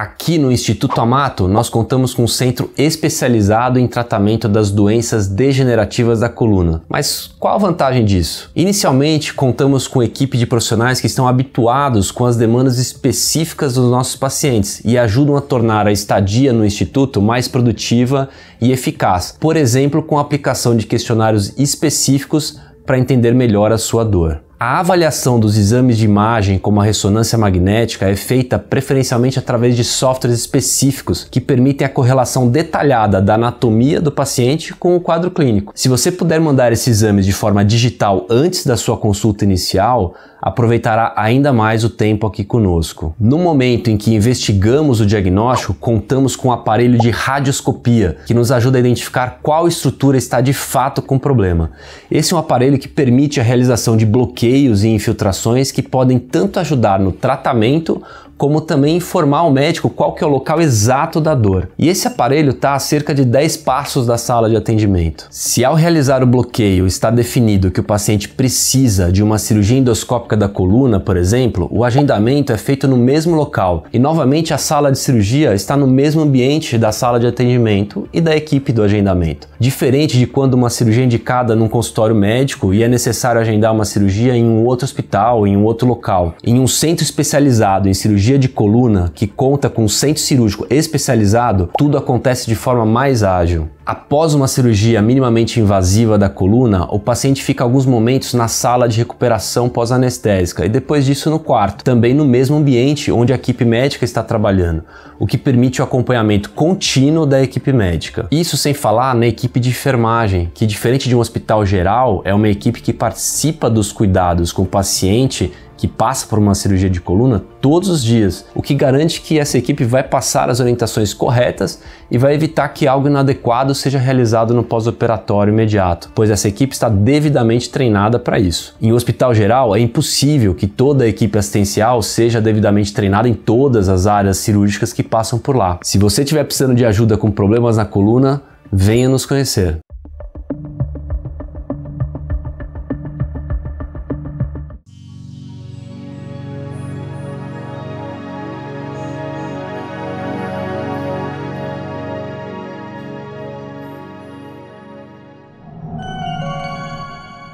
Aqui no Instituto Amato, nós contamos com um centro especializado em tratamento das doenças degenerativas da coluna. Mas qual a vantagem disso? Inicialmente, contamos com equipe de profissionais que estão habituados com as demandas específicas dos nossos pacientes e ajudam a tornar a estadia no instituto mais produtiva e eficaz, por exemplo, com a aplicação de questionários específicos para entender melhor a sua dor. A avaliação dos exames de imagem, como a ressonância magnética, é feita preferencialmente através de softwares específicos que permitem a correlação detalhada da anatomia do paciente com o quadro clínico. Se você puder mandar esses exames de forma digital antes da sua consulta inicial, aproveitará ainda mais o tempo aqui conosco. No momento em que investigamos o diagnóstico, contamos com um aparelho de radioscopia que nos ajuda a identificar qual estrutura está de fato com problema. Esse é um aparelho que permite a realização de bloqueios bloqueios e infiltrações que podem tanto ajudar no tratamento como também informar o médico qual que é o local exato da dor. E esse aparelho está a cerca de 10 passos da sala de atendimento. Se ao realizar o bloqueio está definido que o paciente precisa de uma cirurgia endoscópica da coluna, por exemplo, o agendamento é feito no mesmo local e novamente a sala de cirurgia está no mesmo ambiente da sala de atendimento e da equipe do agendamento. Diferente de quando uma cirurgia é indicada num consultório médico e é necessário agendar uma cirurgia em um outro hospital, em um outro local, em um centro especializado em cirurgia cirurgia de coluna, que conta com um centro cirúrgico especializado, tudo acontece de forma mais ágil. Após uma cirurgia minimamente invasiva da coluna, o paciente fica alguns momentos na sala de recuperação pós-anestésica e depois disso no quarto, também no mesmo ambiente onde a equipe médica está trabalhando, o que permite o acompanhamento contínuo da equipe médica. Isso sem falar na equipe de enfermagem, que diferente de um hospital geral, é uma equipe que participa dos cuidados com o paciente que passa por uma cirurgia de coluna todos os dias, o que garante que essa equipe vai passar as orientações corretas e vai evitar que algo inadequado seja realizado no pós-operatório imediato, pois essa equipe está devidamente treinada para isso. Em um hospital geral, é impossível que toda a equipe assistencial seja devidamente treinada em todas as áreas cirúrgicas que passam por lá. Se você estiver precisando de ajuda com problemas na coluna, venha nos conhecer.